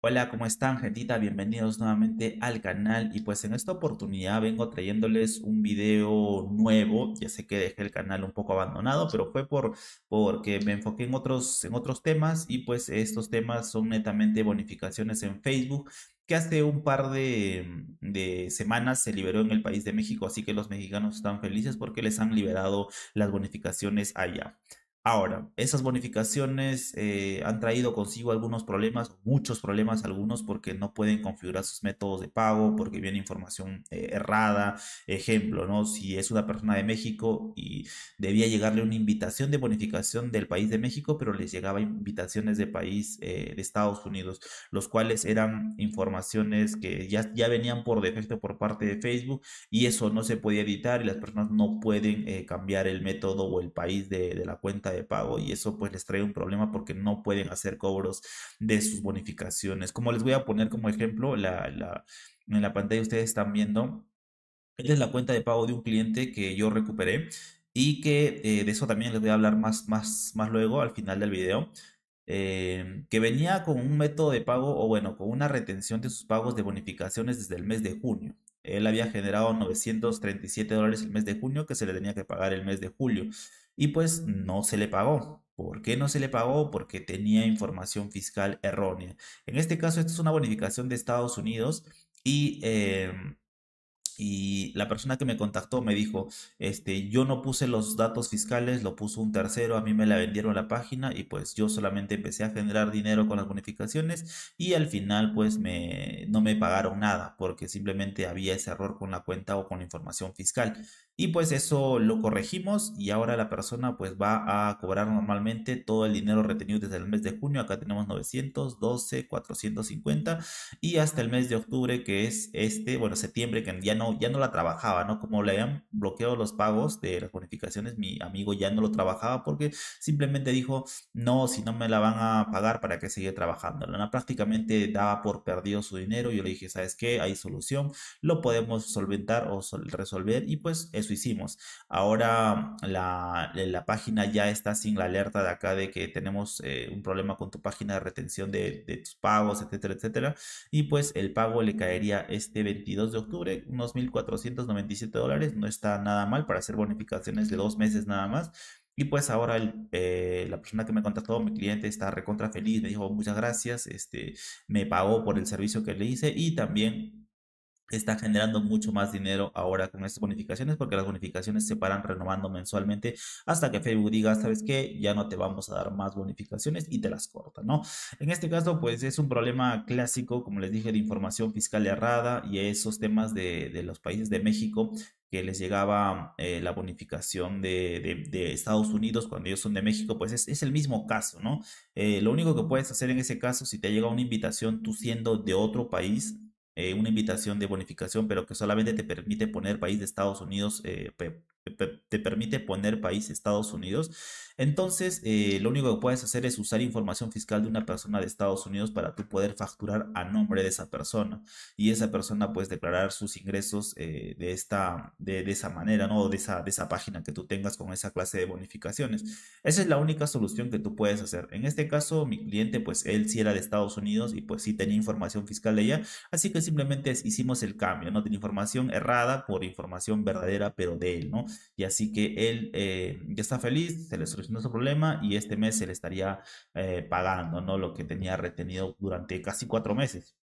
Hola, ¿cómo están gentita? Bienvenidos nuevamente al canal y pues en esta oportunidad vengo trayéndoles un video nuevo, ya sé que dejé el canal un poco abandonado, pero fue por, porque me enfoqué en otros, en otros temas y pues estos temas son netamente bonificaciones en Facebook que hace un par de, de, semanas se liberó en el país de México, así que los mexicanos están felices porque les han liberado las bonificaciones allá. Ahora, esas bonificaciones eh, han traído consigo algunos problemas, muchos problemas algunos, porque no pueden configurar sus métodos de pago, porque viene información eh, errada. Ejemplo, ¿no? Si es una persona de México y debía llegarle una invitación de bonificación del país de México, pero les llegaba invitaciones de país eh, de Estados Unidos, los cuales eran informaciones que ya, ya venían por defecto por parte de Facebook y eso no se podía editar y las personas no pueden cambiar el método o el país de la cuenta de pago y eso pues les trae un problema porque no pueden hacer cobros de sus bonificaciones. Como les voy a poner como ejemplo, la, en la pantalla ustedes están viendo, esta es la cuenta de pago de un cliente que yo recuperé y que eh, de eso también les voy a hablar más, más, más luego al final del video. Eh, que venía con un método de pago o bueno, con una retención de sus pagos de bonificaciones desde el mes de junio. Él había generado 937 dólares el mes de junio que se le tenía que pagar el mes de julio. Y pues no se le pagó. ¿Por qué no se le pagó? Porque tenía información fiscal errónea. En este caso, esto es una bonificación de Estados Unidos y em, y la persona que me contactó me dijo, este, yo no puse los datos fiscales, lo puso un tercero, a mí me la vendieron la página y pues yo solamente empecé a generar dinero con las bonificaciones y al final pues me, no me pagaron nada porque simplemente había ese error con la cuenta o con la información fiscal. Y pues eso lo corregimos y ahora la persona pues va a cobrar normalmente todo el dinero retenido desde el mes de junio. Acá tenemos 912, 450 y hasta el mes de octubre que es este, bueno, septiembre que ya no, ya no la trabajaba, ¿no? Como le habían bloqueado los pagos de las bonificaciones, mi amigo ya no lo trabajaba porque simplemente dijo, no, si no me la van a pagar, ¿para que sigue trabajando? ¿no? Prácticamente daba por perdido su dinero. Yo le dije, ¿sabes qué? Hay solución, lo podemos solventar o resolver y pues es hicimos. Ahora la, página ya está sin la alerta de acá de que tenemos eh, un problema con tu página de retención de, tus pagos, etcétera, etcétera. Y pues el pago le caería este 22 de octubre, unos 1.497 dólares. No está nada mal para hacer bonificaciones de dos meses nada más. Y pues ahora eh, la persona que me contactó, mi cliente, está recontra feliz, me dijo muchas gracias, este, me pagó por el servicio que le hice y también está generando mucho más dinero ahora con estas bonificaciones porque las bonificaciones se paran renovando mensualmente hasta que Facebook diga, sabes qué, ya no te vamos a dar más bonificaciones y te las corta, ¿no? En este caso, pues es un problema clásico, como les dije, de información fiscal errada y esos temas de, los países de México que les llegaba eh, la bonificación de, Estados Unidos cuando ellos son de México, pues es, el mismo caso, ¿no? Eh, lo único que puedes hacer en ese caso, si te llega una invitación tú siendo de otro país, eh, una invitación de bonificación, pero que solamente te permite poner país de Estados Unidos, eh, te permite poner país Estados Unidos. Entonces, eh, lo único que puedes hacer es usar información fiscal de una persona de Estados Unidos para tú poder facturar a nombre de esa persona y esa persona puedes declarar sus ingresos eh, de, esta, de, esa manera, ¿no? De esa, de esa página que tú tengas con esa clase de bonificaciones. Esa es la única solución que tú puedes hacer. En este caso, mi cliente pues él sí era de Estados Unidos y pues sí tenía información fiscal de ella, así que simplemente hicimos el cambio, ¿no? De información errada por información verdadera, pero de él, ¿no? y así que él eh, ya está feliz, se le solucionó su problema y este mes se le estaría eh, pagando, ¿no? Lo que tenía retenido durante casi cuatro meses.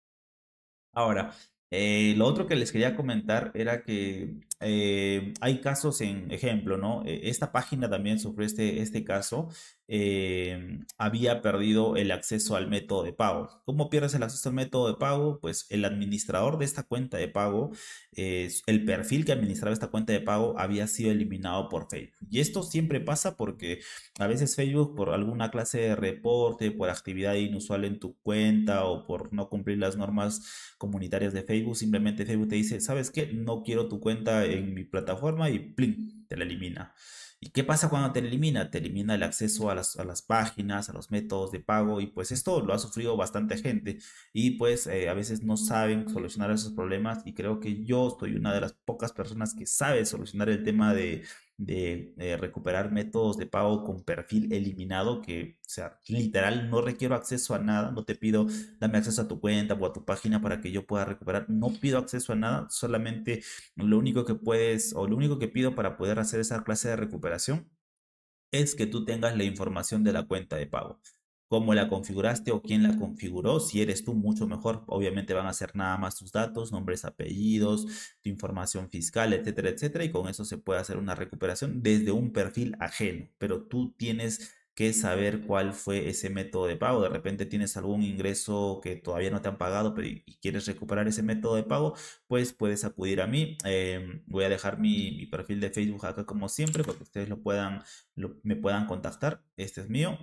Ahora, eh, lo otro que les quería comentar era que eh, hay casos en ejemplo, ¿no? Eh, esta página también sufrió este, este caso, eh, había perdido el acceso al método de pago. ¿Cómo pierdes el acceso al método de pago? Pues el administrador de esta cuenta de pago, el perfil que administraba esta cuenta de pago había sido eliminado por Facebook. Y esto siempre pasa porque a veces Facebook por alguna clase de reporte, por actividad inusual en tu cuenta o por no cumplir las normas comunitarias de Facebook, simplemente Facebook te dice, ¿sabes qué? No quiero tu cuenta en mi plataforma y ¡plin! te la elimina. ¿Y qué pasa cuando te la elimina? Te elimina el acceso a las, a las, páginas, a los métodos de pago y pues esto lo ha sufrido bastante gente y pues eh, a veces no saben solucionar esos problemas y creo que yo estoy una de las pocas personas que sabe solucionar el tema de, de eh, recuperar métodos de pago con perfil eliminado, que o sea, literal no requiero acceso a nada, no te pido dame acceso a tu cuenta o a tu página para que yo pueda recuperar, no pido acceso a nada, solamente lo único que puedes o lo único que pido para poder hacer esa clase de recuperación es que tú tengas la información de la cuenta de pago cómo la configuraste o quién la configuró. Si eres tú, mucho mejor. Obviamente van a ser nada más tus datos, nombres, apellidos, tu información fiscal, etcétera, etcétera. Y con eso se puede hacer una recuperación desde un perfil ajeno. Pero tú tienes que saber cuál fue ese método de pago. De repente tienes algún ingreso que todavía no te han pagado pero y quieres recuperar ese método de pago, pues puedes acudir a mí. Em, voy a dejar mi, perfil de Facebook acá como siempre para que ustedes lo puedan, me puedan contactar. Este es mío.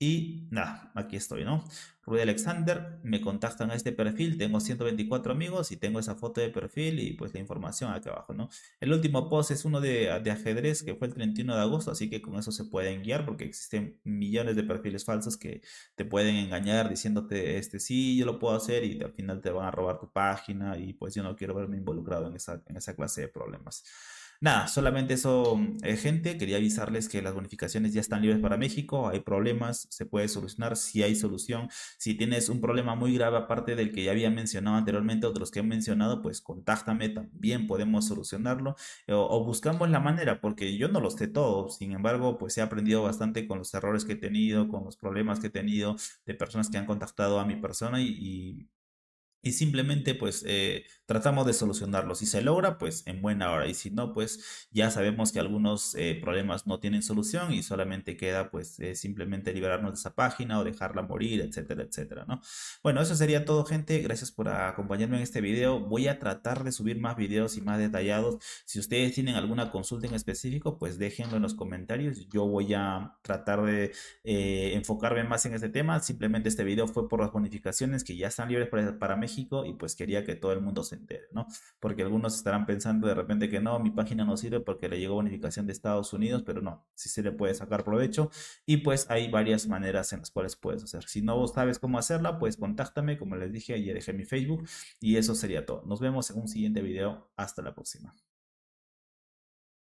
Y nada, aquí estoy, ¿no? Rudy Alexander, me contactan a este perfil, tengo 124 amigos y tengo esa foto de perfil y pues la información acá abajo, ¿no? El último post es uno de, de ajedrez que fue el 31 de agosto, así que con eso se pueden guiar porque existen millones de perfiles falsos que te pueden engañar diciéndote, este sí, yo lo puedo hacer y al final te van a robar tu página y pues yo no quiero verme involucrado en esa, en esa clase de problemas. Nada, solamente eso, eh, gente. Quería avisarles que las bonificaciones ya están libres para México. Hay problemas, se puede solucionar. Si hay solución, si tienes un problema muy grave, aparte del que ya había mencionado anteriormente, otros que he mencionado, pues contáctame también, podemos solucionarlo. O, buscamos la manera, porque yo no lo sé todo. Sin embargo, pues he aprendido bastante con los errores que he tenido, con los problemas que he tenido de personas que han contactado a mi persona y, y, simplemente, pues. Eh, tratamos de solucionarlo. Si se logra, pues en buena hora. Y si no, pues ya sabemos que algunos eh, problemas no tienen solución y solamente queda pues eh, simplemente liberarnos de esa página o dejarla morir, etcétera, etcétera, ¿no? Bueno, eso sería todo, gente. Gracias por acompañarme en este video. Voy a tratar de subir más videos y más detallados. Si ustedes tienen alguna consulta en específico, pues déjenlo en los comentarios. Yo voy a tratar de eh, enfocarme más en este tema. Simplemente este video fue por las bonificaciones que ya están libres para México y pues quería que todo el mundo se ¿no? Porque algunos estarán pensando de repente que no, mi página no sirve porque le llegó bonificación de Estados Unidos, pero no, sí se le puede sacar provecho y pues hay varias maneras en las cuales puedes hacer. Si no sabes cómo hacerla, pues contáctame, como les dije, ayer dejé mi Facebook y eso sería todo. Nos vemos en un siguiente video. Hasta la próxima.